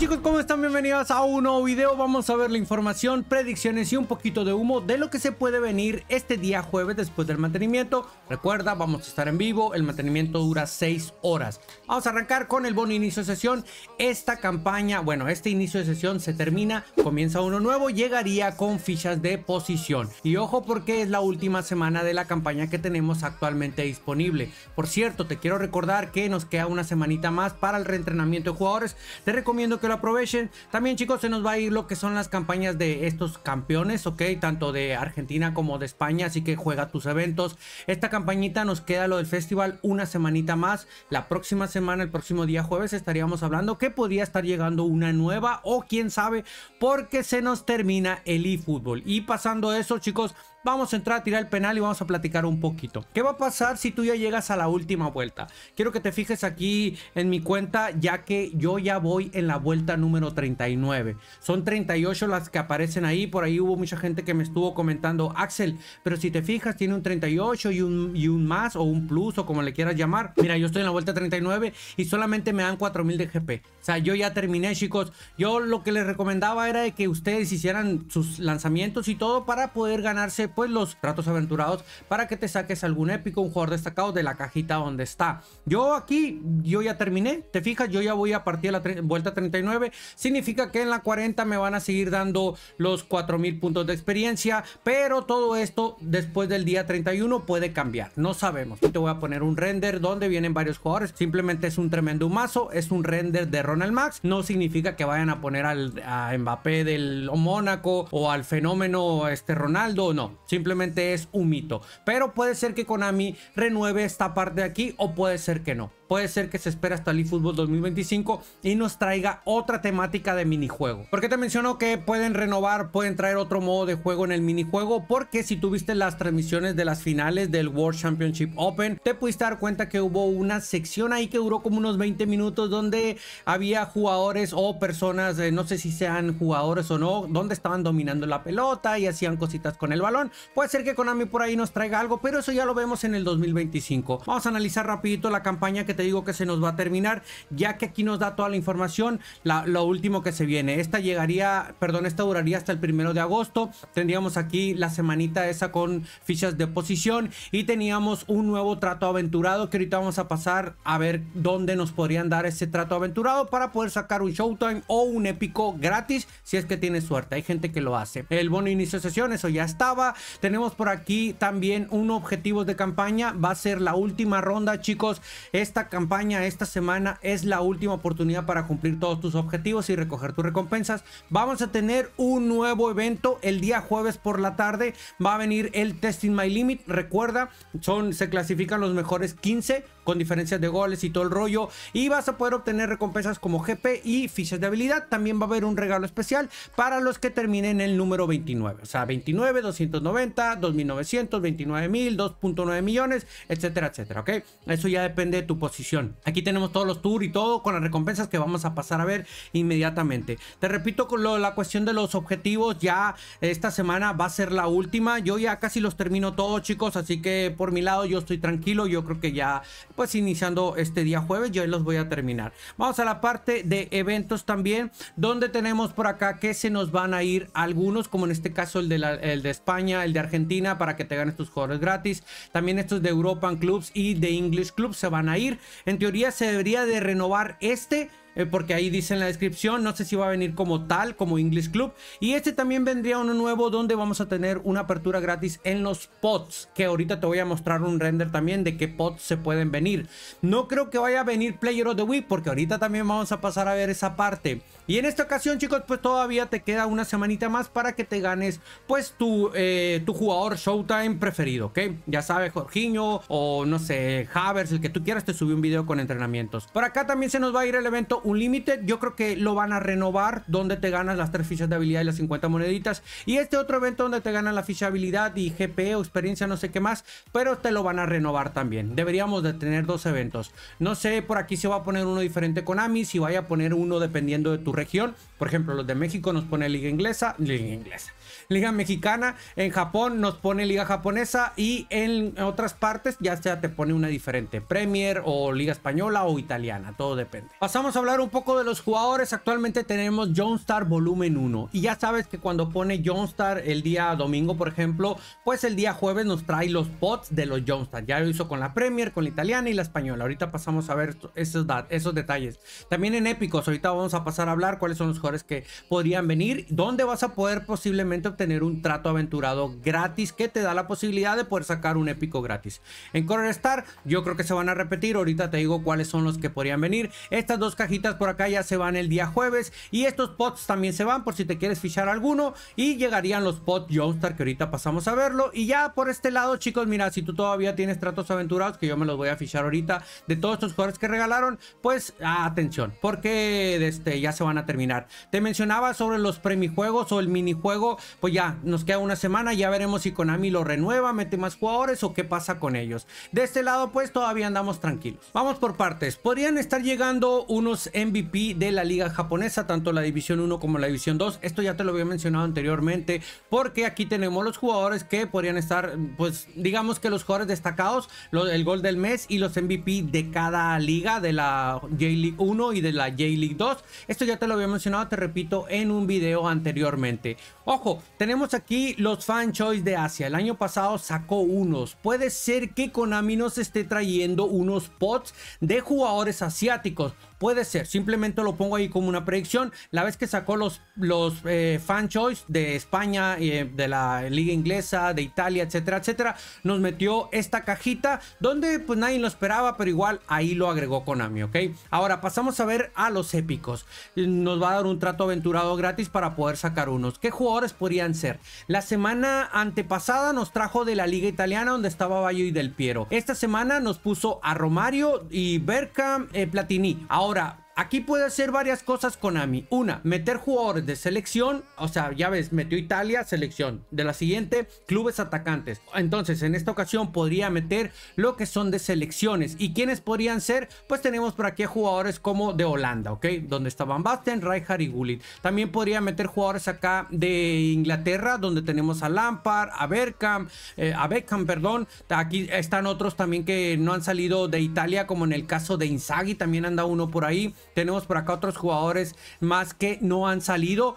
chicos, ¿cómo están? Bienvenidos a un nuevo video. Vamos a ver la información, predicciones y un poquito de humo de lo que se puede venir este día jueves después del mantenimiento. Recuerda, vamos a estar en vivo. El mantenimiento dura 6 horas. Vamos a arrancar con el bono inicio de sesión. Esta campaña, bueno, este inicio de sesión se termina, comienza uno nuevo, llegaría con fichas de posición. Y ojo porque es la última semana de la campaña que tenemos actualmente disponible. Por cierto, te quiero recordar que nos queda una semanita más para el reentrenamiento de jugadores. Te recomiendo que aprovechen. También chicos se nos va a ir lo que son las campañas de estos campeones, ok, tanto de Argentina como de España, así que juega tus eventos. Esta campañita nos queda lo del festival una semanita más. La próxima semana, el próximo día jueves, estaríamos hablando que podría estar llegando una nueva o quién sabe, porque se nos termina el eFootball. Y pasando eso chicos, vamos a entrar a tirar el penal y vamos a platicar un poquito. ¿Qué va a pasar si tú ya llegas a la última vuelta? Quiero que te fijes aquí en mi cuenta, ya que yo ya voy en la vuelta número 39. Son 38 las que aparecen ahí, por ahí hubo mucha gente que me estuvo comentando, Axel, pero si te fijas tiene un 38 y un, un más o un plus o como le quieras llamar. Mira, yo estoy en la vuelta 39 y solamente me dan 4000 de GP. O sea, yo ya terminé, chicos. Yo lo que les recomendaba era de que ustedes hicieran sus lanzamientos y todo para poder ganarse pues los tratos aventurados para que te saques algún épico, un jugador destacado de la cajita donde está. Yo aquí, yo ya terminé, te fijas, yo ya voy a partir de la vuelta 39, significa que en la 40 me van a seguir dando los 4000 puntos de experiencia, pero todo esto después del día 31 puede cambiar, no sabemos. Te voy a poner un render donde vienen varios jugadores, simplemente es un tremendo mazo, es un render de Ronald Max, no significa que vayan a poner al a Mbappé del Mónaco o al fenómeno este Ronaldo, no, Simplemente es un mito. Pero puede ser que Konami renueve esta parte de aquí o puede ser que no puede ser que se espera hasta el eFootball 2025 y nos traiga otra temática de minijuego. ¿Por qué te menciono que pueden renovar, pueden traer otro modo de juego en el minijuego? Porque si tuviste las transmisiones de las finales del World Championship Open, te pudiste dar cuenta que hubo una sección ahí que duró como unos 20 minutos donde había jugadores o personas, eh, no sé si sean jugadores o no, donde estaban dominando la pelota y hacían cositas con el balón. Puede ser que Konami por ahí nos traiga algo, pero eso ya lo vemos en el 2025. Vamos a analizar rapidito la campaña que digo que se nos va a terminar, ya que aquí nos da toda la información, la, lo último que se viene. Esta llegaría, perdón, esta duraría hasta el primero de agosto. Tendríamos aquí la semanita esa con fichas de posición y teníamos un nuevo trato aventurado que ahorita vamos a pasar a ver dónde nos podrían dar ese trato aventurado para poder sacar un Showtime o un épico gratis si es que tiene suerte. Hay gente que lo hace. El bono inicio de sesión, eso ya estaba. Tenemos por aquí también un objetivo de campaña. Va a ser la última ronda, chicos. Esta campaña esta semana es la última oportunidad para cumplir todos tus objetivos y recoger tus recompensas. Vamos a tener un nuevo evento el día jueves por la tarde. Va a venir el Testing My Limit. Recuerda, son, se clasifican los mejores 15 con diferencias de goles y todo el rollo. Y vas a poder obtener recompensas como GP y fichas de habilidad. También va a haber un regalo especial para los que terminen el número 29. O sea, 29, 290, 2900, mil, 2.9 millones, etcétera, etcétera. ¿Ok? Eso ya depende de tu posición Aquí tenemos todos los tours y todo con las recompensas que vamos a pasar a ver inmediatamente. Te repito con la cuestión de los objetivos, ya esta semana va a ser la última. Yo ya casi los termino todos, chicos, así que por mi lado yo estoy tranquilo. Yo creo que ya, pues iniciando este día jueves, yo los voy a terminar. Vamos a la parte de eventos también, donde tenemos por acá que se nos van a ir algunos, como en este caso el de, el de España, el de Argentina, para que te ganes tus jugadores gratis. También estos de Europa Clubs y de English Clubs se van a ir. En teoría se debería de renovar este eh, porque ahí dice en la descripción, no sé si va a venir como tal, como English Club. Y este también vendría uno nuevo donde vamos a tener una apertura gratis en los pods, que ahorita te voy a mostrar un render también de qué pods se pueden venir. No creo que vaya a venir Player of the Week, porque ahorita también vamos a pasar a ver esa parte. Y en esta ocasión, chicos, pues todavía te queda una semanita más para que te ganes, pues, tu, eh, tu jugador Showtime preferido, ¿ok? Ya sabes, Jorginho o, no sé, Havers, el que tú quieras, te subí un video con entrenamientos. Por acá también se nos va a ir el evento un límite. Yo creo que lo van a renovar, donde te ganas las tres fichas de habilidad y las 50 moneditas. Y este otro evento donde te ganan la ficha de habilidad y GP o experiencia, no sé qué más, pero te lo van a renovar también. Deberíamos de tener dos eventos. No sé, por aquí se va a poner uno diferente con Ami. si vaya a poner uno dependiendo de tu región. Por ejemplo, los de México nos pone Liga Inglesa, Liga Inglesa. Liga Mexicana, en Japón nos pone Liga Japonesa y en otras partes ya sea te pone una diferente, Premier o Liga Española o Italiana, todo depende. Pasamos a hablar un poco de los jugadores, actualmente tenemos Jonestar Volumen 1 y ya sabes que cuando pone Jonestar el día domingo, por ejemplo, pues el día jueves nos trae los pots de los Jonestar, ya lo hizo con la Premier, con la Italiana y la Española, ahorita pasamos a ver esos, esos detalles. También en Épicos, ahorita vamos a pasar a hablar cuáles son los jugadores que podrían venir, dónde vas a poder posiblemente obtener tener un trato aventurado gratis que te da la posibilidad de poder sacar un épico gratis. En Corner Star yo creo que se van a repetir, ahorita te digo cuáles son los que podrían venir. Estas dos cajitas por acá ya se van el día jueves y estos pots también se van por si te quieres fichar alguno y llegarían los pots Youngstar que ahorita pasamos a verlo y ya por este lado chicos mira si tú todavía tienes tratos aventurados que yo me los voy a fichar ahorita de todos estos jugadores que regalaron pues atención porque este, ya se van a terminar. Te mencionaba sobre los premijuegos o el minijuego pues ya, nos queda una semana, ya veremos si Konami lo renueva, mete más jugadores o qué pasa con ellos. De este lado pues todavía andamos tranquilos. Vamos por partes, podrían estar llegando unos MVP de la liga japonesa, tanto la división 1 como la división 2, esto ya te lo había mencionado anteriormente, porque aquí tenemos los jugadores que podrían estar, pues digamos que los jugadores destacados, el gol del mes y los MVP de cada liga, de la J-League 1 y de la J-League 2, esto ya te lo había mencionado, te repito, en un video anteriormente. Ojo, tenemos aquí los Fan Choice de Asia. El año pasado sacó unos. Puede ser que Konami nos esté trayendo unos pots de jugadores asiáticos Puede ser, simplemente lo pongo ahí como una predicción. La vez que sacó los, los eh, fan choice de España, eh, de la liga inglesa, de Italia, etcétera, etcétera, nos metió esta cajita donde pues nadie lo esperaba, pero igual ahí lo agregó Konami, ¿ok? Ahora pasamos a ver a los épicos. Nos va a dar un trato aventurado gratis para poder sacar unos. ¿Qué jugadores podrían ser? La semana antepasada nos trajo de la liga italiana donde estaba Bayo y Del Piero. Esta semana nos puso a Romario y Berca, eh, Platini. Ahora Ahora, Aquí puede hacer varias cosas con Konami. Una, meter jugadores de selección. O sea, ya ves, metió Italia, selección. De la siguiente, clubes atacantes. Entonces, en esta ocasión podría meter lo que son de selecciones. ¿Y quiénes podrían ser? Pues tenemos por aquí jugadores como de Holanda, ¿ok? Donde estaban Basten, Rijkaard y Gullit. También podría meter jugadores acá de Inglaterra, donde tenemos a Lampard, a Beckham, eh, a Beckham, perdón. Aquí están otros también que no han salido de Italia, como en el caso de Inzaghi. También anda uno por ahí. Tenemos por acá otros jugadores más que no han salido.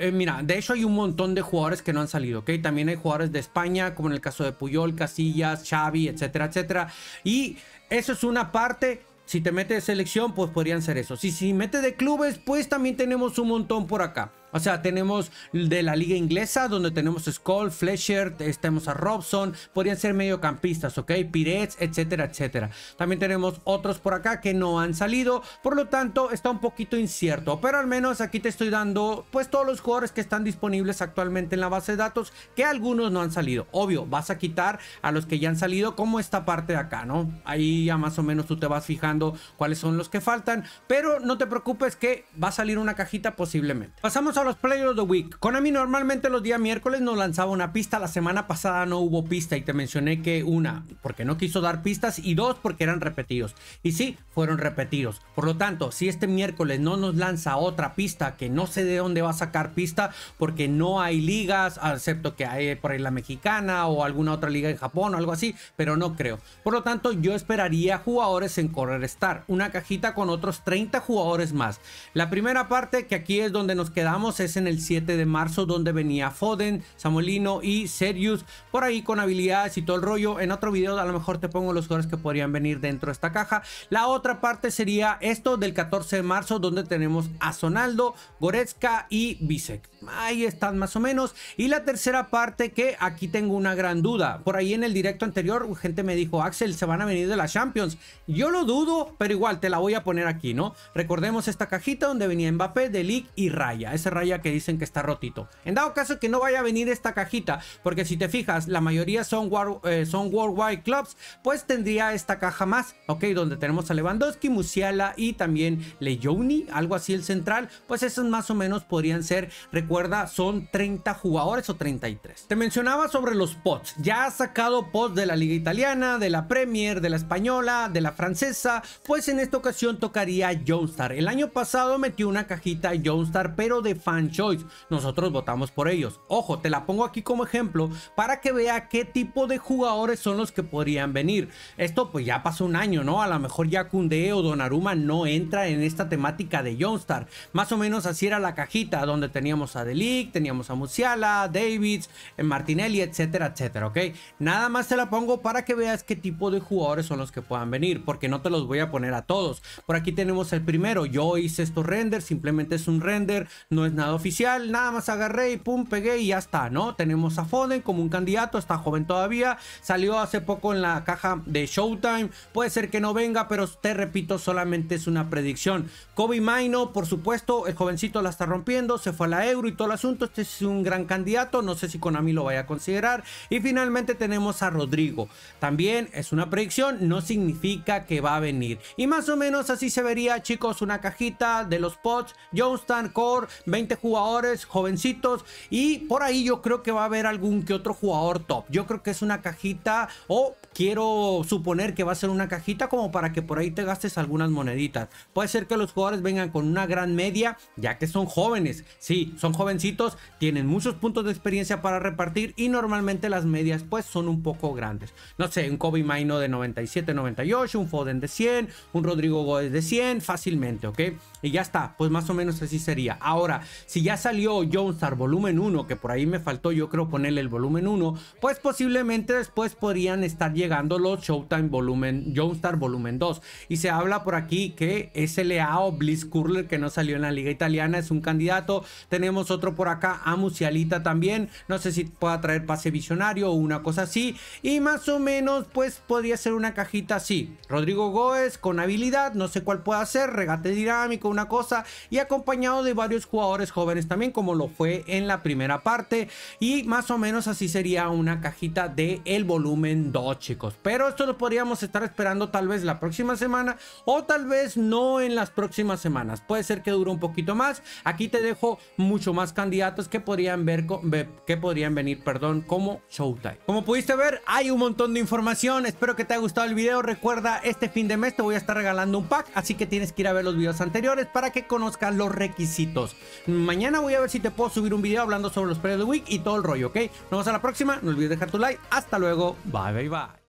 Eh, mira, de hecho hay un montón de jugadores que no han salido, ¿ok? También hay jugadores de España, como en el caso de Puyol, Casillas, Xavi, etcétera, etcétera. Y eso es una parte. Si te metes de selección, pues podrían ser eso. Si, si metes de clubes, pues también tenemos un montón por acá. O sea, tenemos de la liga inglesa, donde tenemos Skull, Fletcher, tenemos a Robson, podrían ser mediocampistas, ¿ok? Pirets, etcétera, etcétera. También tenemos otros por acá que no han salido, por lo tanto está un poquito incierto, pero al menos aquí te estoy dando pues todos los jugadores que están disponibles actualmente en la base de datos, que algunos no han salido. Obvio, vas a quitar a los que ya han salido, como esta parte de acá, ¿no? Ahí ya más o menos tú te vas fijando cuáles son los que faltan, pero no te preocupes que va a salir una cajita posiblemente. Pasamos a los players of the Week. mí normalmente los días miércoles nos lanzaba una pista. La semana pasada no hubo pista y te mencioné que una, porque no quiso dar pistas y dos, porque eran repetidos. Y sí, fueron repetidos. Por lo tanto, si este miércoles no nos lanza otra pista, que no sé de dónde va a sacar pista, porque no hay ligas, excepto que hay por ahí la mexicana o alguna otra liga en Japón o algo así, pero no creo. Por lo tanto, yo esperaría jugadores en Correr Star, una cajita con otros 30 jugadores más. La primera parte, que aquí es donde nos quedamos es en el 7 de marzo donde venía Foden, Samolino y Serius por ahí con habilidades y todo el rollo. En otro video a lo mejor te pongo los jugadores que podrían venir dentro de esta caja. La otra parte sería esto del 14 de marzo donde tenemos a Sonaldo, Goretzka y Bisek. Ahí están más o menos. Y la tercera parte que aquí tengo una gran duda. Por ahí en el directo anterior gente me dijo, Axel, se van a venir de la Champions. Yo lo dudo, pero igual te la voy a poner aquí, ¿no? Recordemos esta cajita donde venía Mbappé, Delic y Raya. Ese Raya ya que dicen que está rotito. En dado caso que no vaya a venir esta cajita, porque si te fijas, la mayoría son, war, eh, Worldwide Clubs, pues tendría esta caja más, ¿ok? Donde tenemos a Lewandowski, Musiala y también Leyouni, algo así el central, pues esos más o menos podrían ser, recuerda, son 30 jugadores o 33. Te mencionaba sobre los pots, ya ha sacado pots de la liga italiana, de la Premier, de la española, de la francesa, pues en esta ocasión tocaría Jonestar. El año pasado metió una cajita Jonestar, pero de choice. Nosotros votamos por ellos. Ojo, te la pongo aquí como ejemplo para que vea qué tipo de jugadores son los que podrían venir. Esto pues ya pasó un año, ¿no? A lo mejor ya Kunde o Donnarumma no entra en esta temática de Youngstar. Más o menos así era la cajita donde teníamos a Delic, teníamos a Musiala, Davids, eh, Martinelli, etcétera, etcétera, ¿ok? Nada más te la pongo para que veas qué tipo de jugadores son los que puedan venir, porque no te los voy a poner a todos. Por aquí tenemos el primero, yo hice estos renders, simplemente es un render, no es nada oficial, nada más agarré y pum, pegué y ya está, ¿no? Tenemos a Foden como un candidato, está joven todavía, salió hace poco en la caja de Showtime, puede ser que no venga, pero te repito, solamente es una predicción. Kobe Maino, por supuesto, el jovencito la está rompiendo, se fue a la Euro y todo el asunto, este es un gran candidato, no sé si Konami lo vaya a considerar. Y finalmente tenemos a Rodrigo, también es una predicción, no significa que va a venir. Y más o menos así se vería, chicos, una cajita de los pots, Johnston, Core, 20 jugadores jovencitos y por ahí yo creo que va a haber algún que otro jugador top. Yo creo que es una cajita o quiero suponer que va a ser una cajita como para que por ahí te gastes algunas moneditas. Puede ser que los jugadores vengan con una gran media ya que son jóvenes. si, son jovencitos, tienen muchos puntos de experiencia para repartir y normalmente las medias pues son un poco grandes. No sé, un Kobe Maino de 97, 98, un Foden de 100, un Rodrigo Gómez de 100 fácilmente, ¿ok? Y ya está, pues más o menos así sería. Ahora, si ya salió Jonestar volumen 1, que por ahí me faltó yo creo ponerle el volumen 1, pues posiblemente después podrían estar llegando los Showtime volumen, Jonestar volumen 2. Y se habla por aquí que SLA o Bliss Curler que no salió en la liga italiana es un candidato. Tenemos otro por acá, Amucialita también. No sé si pueda traer pase visionario o una cosa así. Y más o menos pues podría ser una cajita así. Rodrigo Góez con habilidad, no sé cuál pueda ser, regate dinámico, una cosa. Y acompañado de varios jugadores jóvenes también como lo fue en la primera parte y más o menos así sería una cajita de el volumen 2 chicos pero esto lo podríamos estar esperando tal vez la próxima semana o tal vez no en las próximas semanas puede ser que dure un poquito más aquí te dejo mucho más candidatos que podrían ver que podrían venir perdón como Showtime como pudiste ver hay un montón de información espero que te haya gustado el video recuerda este fin de mes te voy a estar regalando un pack así que tienes que ir a ver los videos anteriores para que conozcas los requisitos Mañana voy a ver si te puedo subir un video hablando sobre los precios de week y todo el rollo, ¿ok? Nos vemos a la próxima. No olvides dejar tu like. Hasta luego. Bye, bye, bye.